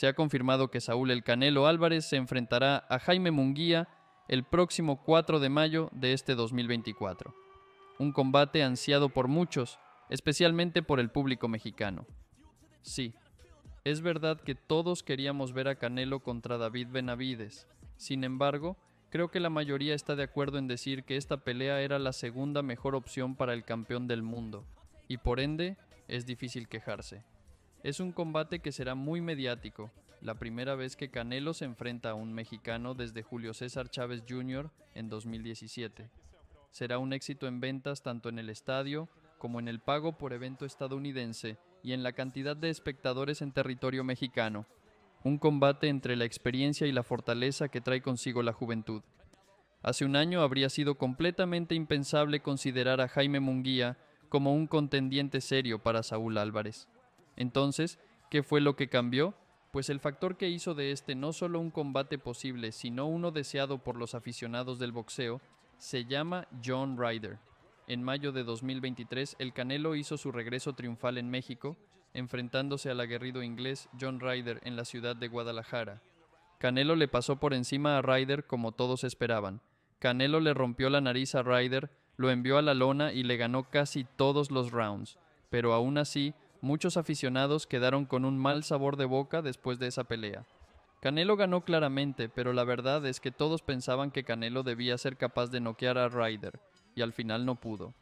se ha confirmado que Saúl El Canelo Álvarez se enfrentará a Jaime Munguía el próximo 4 de mayo de este 2024. Un combate ansiado por muchos, especialmente por el público mexicano. Sí, es verdad que todos queríamos ver a Canelo contra David Benavides. Sin embargo, creo que la mayoría está de acuerdo en decir que esta pelea era la segunda mejor opción para el campeón del mundo, y por ende, es difícil quejarse. Es un combate que será muy mediático, la primera vez que Canelo se enfrenta a un mexicano desde Julio César Chávez Jr. en 2017. Será un éxito en ventas tanto en el estadio como en el pago por evento estadounidense y en la cantidad de espectadores en territorio mexicano. Un combate entre la experiencia y la fortaleza que trae consigo la juventud. Hace un año habría sido completamente impensable considerar a Jaime Munguía como un contendiente serio para Saúl Álvarez. Entonces, ¿qué fue lo que cambió? Pues el factor que hizo de este no solo un combate posible, sino uno deseado por los aficionados del boxeo, se llama John Ryder. En mayo de 2023, el Canelo hizo su regreso triunfal en México, enfrentándose al aguerrido inglés John Ryder en la ciudad de Guadalajara. Canelo le pasó por encima a Ryder como todos esperaban. Canelo le rompió la nariz a Ryder, lo envió a la lona y le ganó casi todos los rounds, pero aún así Muchos aficionados quedaron con un mal sabor de boca después de esa pelea. Canelo ganó claramente, pero la verdad es que todos pensaban que Canelo debía ser capaz de noquear a Ryder, y al final no pudo.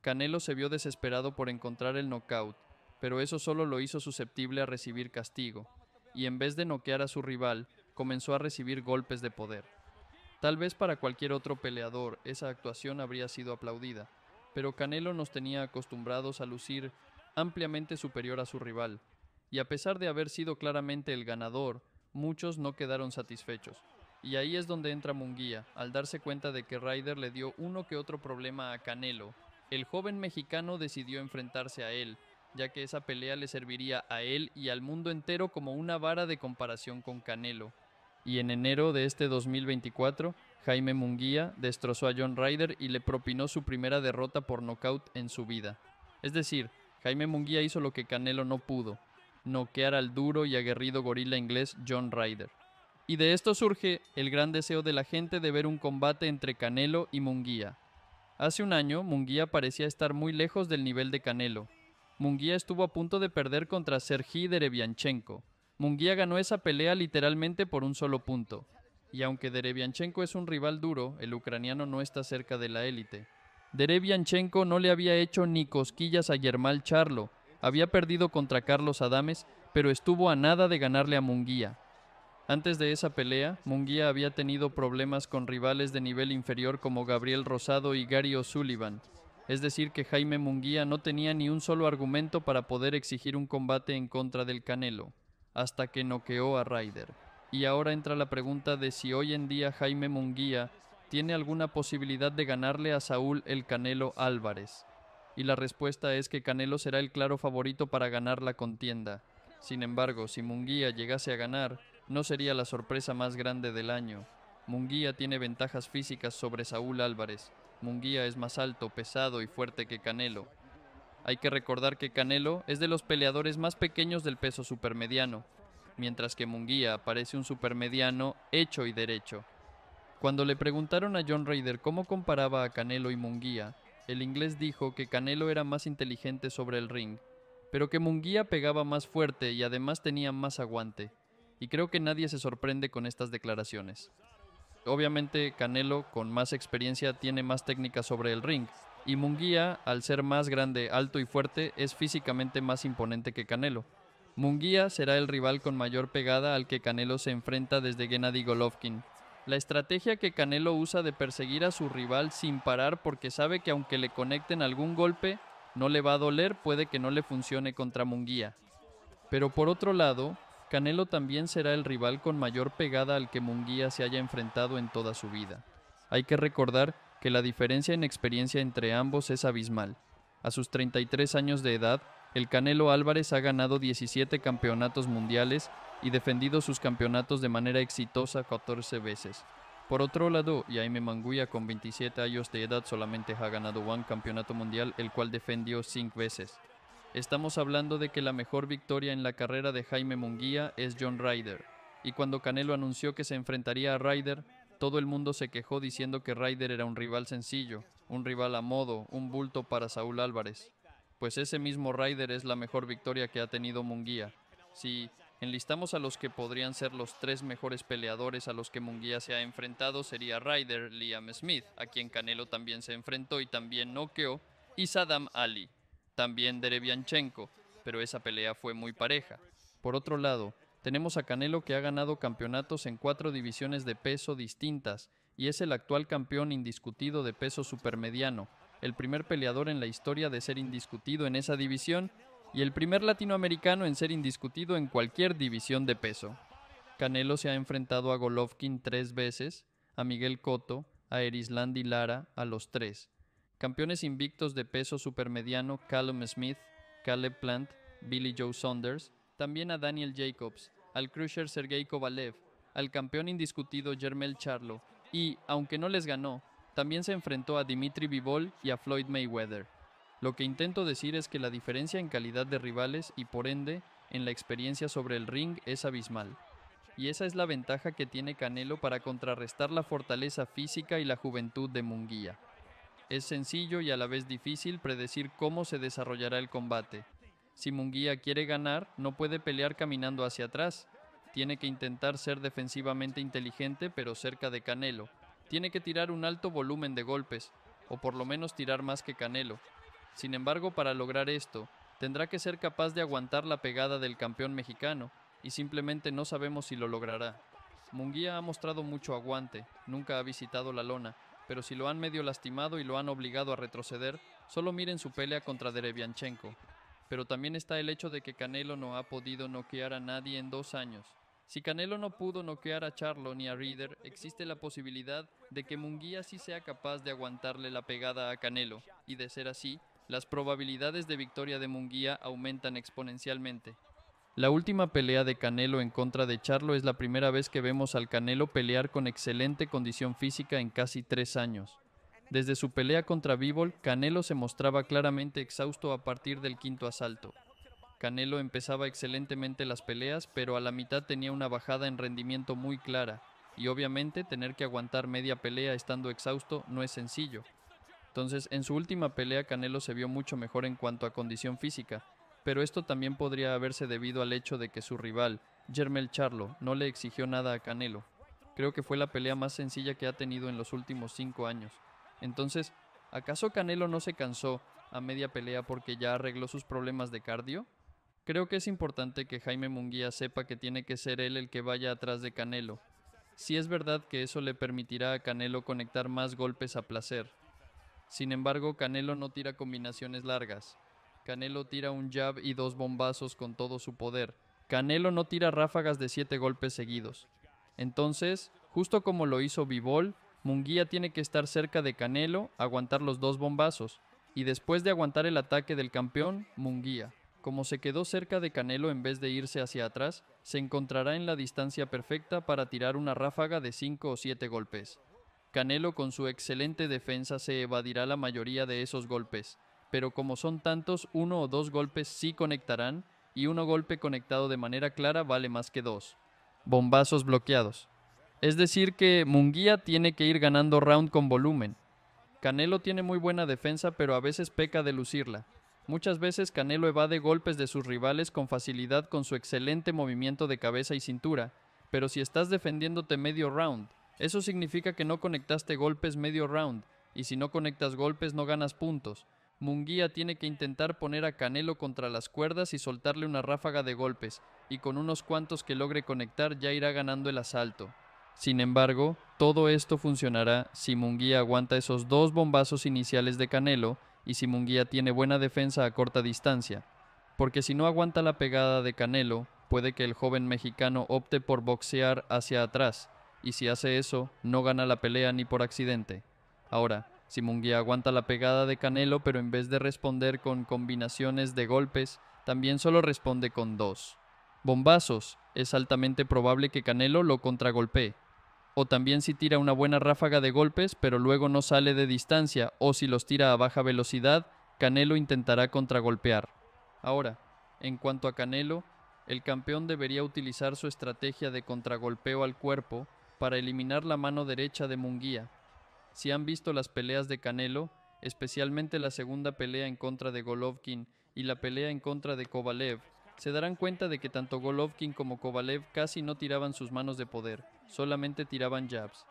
Canelo se vio desesperado por encontrar el knockout, pero eso solo lo hizo susceptible a recibir castigo, y en vez de noquear a su rival, comenzó a recibir golpes de poder. Tal vez para cualquier otro peleador esa actuación habría sido aplaudida, pero Canelo nos tenía acostumbrados a lucir ampliamente superior a su rival, y a pesar de haber sido claramente el ganador, muchos no quedaron satisfechos. Y ahí es donde entra Munguía, al darse cuenta de que Ryder le dio uno que otro problema a Canelo. El joven mexicano decidió enfrentarse a él, ya que esa pelea le serviría a él y al mundo entero como una vara de comparación con Canelo. Y en enero de este 2024, Jaime Munguía destrozó a John Ryder y le propinó su primera derrota por nocaut en su vida. Es decir, Jaime Munguía hizo lo que Canelo no pudo, noquear al duro y aguerrido gorila inglés John Ryder. Y de esto surge el gran deseo de la gente de ver un combate entre Canelo y Munguía. Hace un año, Munguía parecía estar muy lejos del nivel de Canelo. Munguía estuvo a punto de perder contra Sergi Derebianchenko. Munguía ganó esa pelea literalmente por un solo punto. Y aunque Derebianchenko es un rival duro, el ucraniano no está cerca de la élite. Derevianchenko no le había hecho ni cosquillas a Yermal Charlo, había perdido contra Carlos Adames, pero estuvo a nada de ganarle a Munguía. Antes de esa pelea, Munguía había tenido problemas con rivales de nivel inferior como Gabriel Rosado y Gary O'Sullivan, es decir que Jaime Munguía no tenía ni un solo argumento para poder exigir un combate en contra del Canelo, hasta que noqueó a Ryder. Y ahora entra la pregunta de si hoy en día Jaime Munguía ¿Tiene alguna posibilidad de ganarle a Saúl el Canelo Álvarez? Y la respuesta es que Canelo será el claro favorito para ganar la contienda. Sin embargo, si Munguía llegase a ganar, no sería la sorpresa más grande del año. Munguía tiene ventajas físicas sobre Saúl Álvarez. Munguía es más alto, pesado y fuerte que Canelo. Hay que recordar que Canelo es de los peleadores más pequeños del peso supermediano, mientras que Munguía parece un supermediano hecho y derecho. Cuando le preguntaron a John Ryder cómo comparaba a Canelo y Munguía, el inglés dijo que Canelo era más inteligente sobre el ring, pero que Munguía pegaba más fuerte y además tenía más aguante, y creo que nadie se sorprende con estas declaraciones. Obviamente Canelo, con más experiencia, tiene más técnica sobre el ring, y Munguía, al ser más grande, alto y fuerte, es físicamente más imponente que Canelo. Munguía será el rival con mayor pegada al que Canelo se enfrenta desde Gennady Golovkin, la estrategia que Canelo usa de perseguir a su rival sin parar porque sabe que aunque le conecten algún golpe, no le va a doler, puede que no le funcione contra Munguía. Pero por otro lado, Canelo también será el rival con mayor pegada al que Munguía se haya enfrentado en toda su vida. Hay que recordar que la diferencia en experiencia entre ambos es abismal. A sus 33 años de edad, el Canelo Álvarez ha ganado 17 campeonatos mundiales y defendido sus campeonatos de manera exitosa 14 veces. Por otro lado, Jaime Manguía con 27 años de edad solamente ha ganado un campeonato mundial, el cual defendió 5 veces. Estamos hablando de que la mejor victoria en la carrera de Jaime Munguía es John Ryder, y cuando Canelo anunció que se enfrentaría a Ryder, todo el mundo se quejó diciendo que Ryder era un rival sencillo, un rival a modo, un bulto para Saúl Álvarez pues ese mismo Ryder es la mejor victoria que ha tenido Munguía. Si enlistamos a los que podrían ser los tres mejores peleadores a los que Munguía se ha enfrentado, sería Ryder Liam Smith, a quien Canelo también se enfrentó y también noqueó, y Saddam Ali, también Derebianchenko, pero esa pelea fue muy pareja. Por otro lado, tenemos a Canelo que ha ganado campeonatos en cuatro divisiones de peso distintas y es el actual campeón indiscutido de peso supermediano, el primer peleador en la historia de ser indiscutido en esa división y el primer latinoamericano en ser indiscutido en cualquier división de peso. Canelo se ha enfrentado a Golovkin tres veces, a Miguel Cotto, a y Lara, a los tres. Campeones invictos de peso supermediano Callum Smith, Caleb Plant, Billy Joe Saunders, también a Daniel Jacobs, al crusher Sergei Kovalev, al campeón indiscutido Jermel Charlo y, aunque no les ganó, también se enfrentó a Dimitri Vivol y a Floyd Mayweather. Lo que intento decir es que la diferencia en calidad de rivales y por ende en la experiencia sobre el ring es abismal. Y esa es la ventaja que tiene Canelo para contrarrestar la fortaleza física y la juventud de Munguía. Es sencillo y a la vez difícil predecir cómo se desarrollará el combate. Si Munguía quiere ganar, no puede pelear caminando hacia atrás. Tiene que intentar ser defensivamente inteligente pero cerca de Canelo, tiene que tirar un alto volumen de golpes, o por lo menos tirar más que Canelo. Sin embargo, para lograr esto, tendrá que ser capaz de aguantar la pegada del campeón mexicano, y simplemente no sabemos si lo logrará. Munguía ha mostrado mucho aguante, nunca ha visitado la lona, pero si lo han medio lastimado y lo han obligado a retroceder, solo miren su pelea contra Derebianchenko. Pero también está el hecho de que Canelo no ha podido noquear a nadie en dos años. Si Canelo no pudo noquear a Charlo ni a Reader, existe la posibilidad de que Munguía sí sea capaz de aguantarle la pegada a Canelo, y de ser así, las probabilidades de victoria de Munguía aumentan exponencialmente. La última pelea de Canelo en contra de Charlo es la primera vez que vemos al Canelo pelear con excelente condición física en casi tres años. Desde su pelea contra Bivol, Canelo se mostraba claramente exhausto a partir del quinto asalto. Canelo empezaba excelentemente las peleas, pero a la mitad tenía una bajada en rendimiento muy clara, y obviamente tener que aguantar media pelea estando exhausto no es sencillo. Entonces, en su última pelea Canelo se vio mucho mejor en cuanto a condición física, pero esto también podría haberse debido al hecho de que su rival, Germel Charlo, no le exigió nada a Canelo. Creo que fue la pelea más sencilla que ha tenido en los últimos cinco años. Entonces, ¿acaso Canelo no se cansó a media pelea porque ya arregló sus problemas de cardio? Creo que es importante que Jaime Munguía sepa que tiene que ser él el que vaya atrás de Canelo. Si es verdad que eso le permitirá a Canelo conectar más golpes a placer. Sin embargo, Canelo no tira combinaciones largas. Canelo tira un jab y dos bombazos con todo su poder. Canelo no tira ráfagas de siete golpes seguidos. Entonces, justo como lo hizo Bivol, Munguía tiene que estar cerca de Canelo, aguantar los dos bombazos, y después de aguantar el ataque del campeón, Munguía. Como se quedó cerca de Canelo en vez de irse hacia atrás, se encontrará en la distancia perfecta para tirar una ráfaga de 5 o 7 golpes. Canelo con su excelente defensa se evadirá la mayoría de esos golpes, pero como son tantos, uno o dos golpes sí conectarán y uno golpe conectado de manera clara vale más que dos. Bombazos bloqueados. Es decir que Munguía tiene que ir ganando round con volumen. Canelo tiene muy buena defensa pero a veces peca de lucirla. Muchas veces Canelo evade golpes de sus rivales con facilidad con su excelente movimiento de cabeza y cintura, pero si estás defendiéndote medio round, eso significa que no conectaste golpes medio round, y si no conectas golpes no ganas puntos. Munguía tiene que intentar poner a Canelo contra las cuerdas y soltarle una ráfaga de golpes, y con unos cuantos que logre conectar ya irá ganando el asalto. Sin embargo, todo esto funcionará si Munguía aguanta esos dos bombazos iniciales de Canelo, y si tiene buena defensa a corta distancia, porque si no aguanta la pegada de Canelo, puede que el joven mexicano opte por boxear hacia atrás, y si hace eso, no gana la pelea ni por accidente. Ahora, si Munguía aguanta la pegada de Canelo, pero en vez de responder con combinaciones de golpes, también solo responde con dos. Bombazos, es altamente probable que Canelo lo contragolpee, también si tira una buena ráfaga de golpes pero luego no sale de distancia o si los tira a baja velocidad, Canelo intentará contragolpear. Ahora, en cuanto a Canelo, el campeón debería utilizar su estrategia de contragolpeo al cuerpo para eliminar la mano derecha de Munguía. Si han visto las peleas de Canelo, especialmente la segunda pelea en contra de Golovkin y la pelea en contra de Kovalev, se darán cuenta de que tanto Golovkin como Kovalev casi no tiraban sus manos de poder solamente tiraban jabs.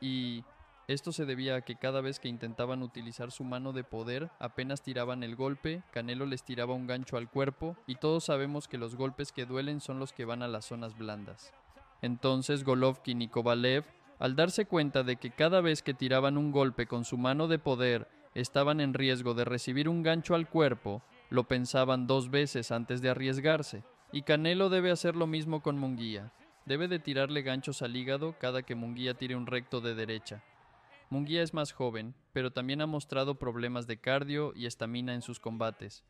Y esto se debía a que cada vez que intentaban utilizar su mano de poder, apenas tiraban el golpe, Canelo les tiraba un gancho al cuerpo, y todos sabemos que los golpes que duelen son los que van a las zonas blandas. Entonces Golovkin y Kovalev, al darse cuenta de que cada vez que tiraban un golpe con su mano de poder, estaban en riesgo de recibir un gancho al cuerpo, lo pensaban dos veces antes de arriesgarse, y Canelo debe hacer lo mismo con Munguía. Debe de tirarle ganchos al hígado cada que Munguía tire un recto de derecha. Munguía es más joven, pero también ha mostrado problemas de cardio y estamina en sus combates.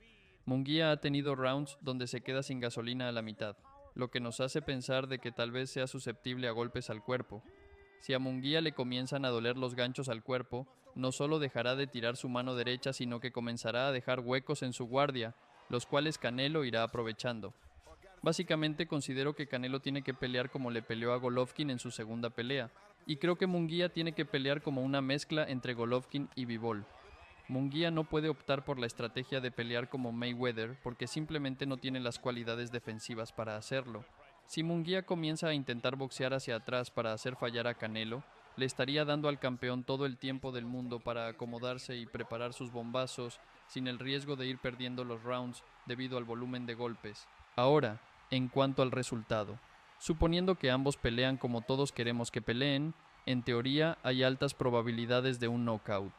Munguía ha tenido rounds donde se queda sin gasolina a la mitad, lo que nos hace pensar de que tal vez sea susceptible a golpes al cuerpo. Si a Munguía le comienzan a doler los ganchos al cuerpo, no solo dejará de tirar su mano derecha, sino que comenzará a dejar huecos en su guardia, los cuales Canelo irá aprovechando. Básicamente considero que Canelo tiene que pelear como le peleó a Golovkin en su segunda pelea, y creo que Munguía tiene que pelear como una mezcla entre Golovkin y Bivol. Munguía no puede optar por la estrategia de pelear como Mayweather porque simplemente no tiene las cualidades defensivas para hacerlo. Si Munguía comienza a intentar boxear hacia atrás para hacer fallar a Canelo, le estaría dando al campeón todo el tiempo del mundo para acomodarse y preparar sus bombazos sin el riesgo de ir perdiendo los rounds debido al volumen de golpes. Ahora, en cuanto al resultado. Suponiendo que ambos pelean como todos queremos que peleen, en teoría hay altas probabilidades de un knockout.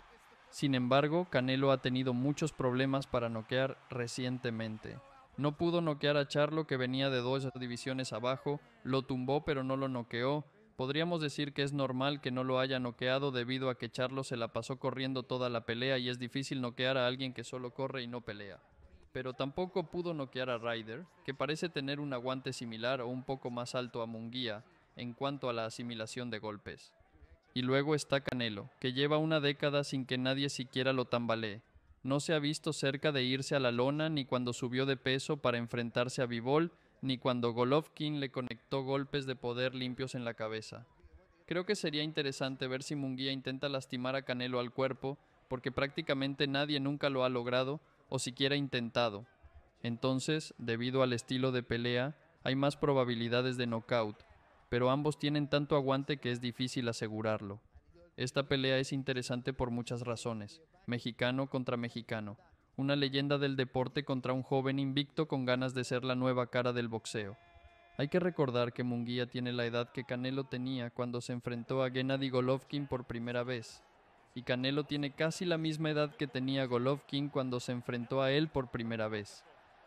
Sin embargo, Canelo ha tenido muchos problemas para noquear recientemente. No pudo noquear a Charlo que venía de dos divisiones abajo, lo tumbó pero no lo noqueó. Podríamos decir que es normal que no lo haya noqueado debido a que Charlo se la pasó corriendo toda la pelea y es difícil noquear a alguien que solo corre y no pelea pero tampoco pudo noquear a Ryder, que parece tener un aguante similar o un poco más alto a Munguía en cuanto a la asimilación de golpes. Y luego está Canelo, que lleva una década sin que nadie siquiera lo tambalee. No se ha visto cerca de irse a la lona ni cuando subió de peso para enfrentarse a Vivol, ni cuando Golovkin le conectó golpes de poder limpios en la cabeza. Creo que sería interesante ver si Munguía intenta lastimar a Canelo al cuerpo, porque prácticamente nadie nunca lo ha logrado o siquiera intentado. Entonces, debido al estilo de pelea, hay más probabilidades de knockout, pero ambos tienen tanto aguante que es difícil asegurarlo. Esta pelea es interesante por muchas razones. Mexicano contra mexicano. Una leyenda del deporte contra un joven invicto con ganas de ser la nueva cara del boxeo. Hay que recordar que Munguía tiene la edad que Canelo tenía cuando se enfrentó a Gennady Golovkin por primera vez y Canelo tiene casi la misma edad que tenía Golovkin cuando se enfrentó a él por primera vez.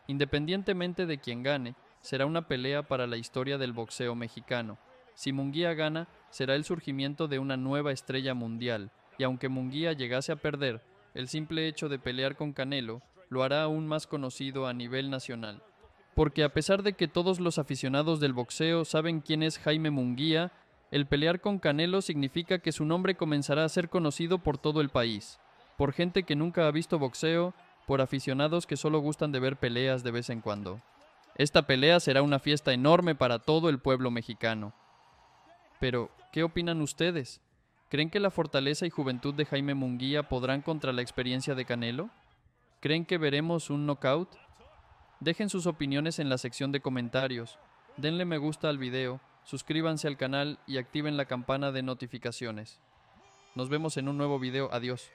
Independientemente de quien gane, será una pelea para la historia del boxeo mexicano. Si Munguía gana, será el surgimiento de una nueva estrella mundial, y aunque Munguía llegase a perder, el simple hecho de pelear con Canelo lo hará aún más conocido a nivel nacional. Porque a pesar de que todos los aficionados del boxeo saben quién es Jaime Munguía, el pelear con Canelo significa que su nombre comenzará a ser conocido por todo el país, por gente que nunca ha visto boxeo, por aficionados que solo gustan de ver peleas de vez en cuando. Esta pelea será una fiesta enorme para todo el pueblo mexicano. Pero, ¿qué opinan ustedes? ¿Creen que la fortaleza y juventud de Jaime Munguía podrán contra la experiencia de Canelo? ¿Creen que veremos un knockout? Dejen sus opiniones en la sección de comentarios, denle me gusta al video suscríbanse al canal y activen la campana de notificaciones. Nos vemos en un nuevo video, adiós.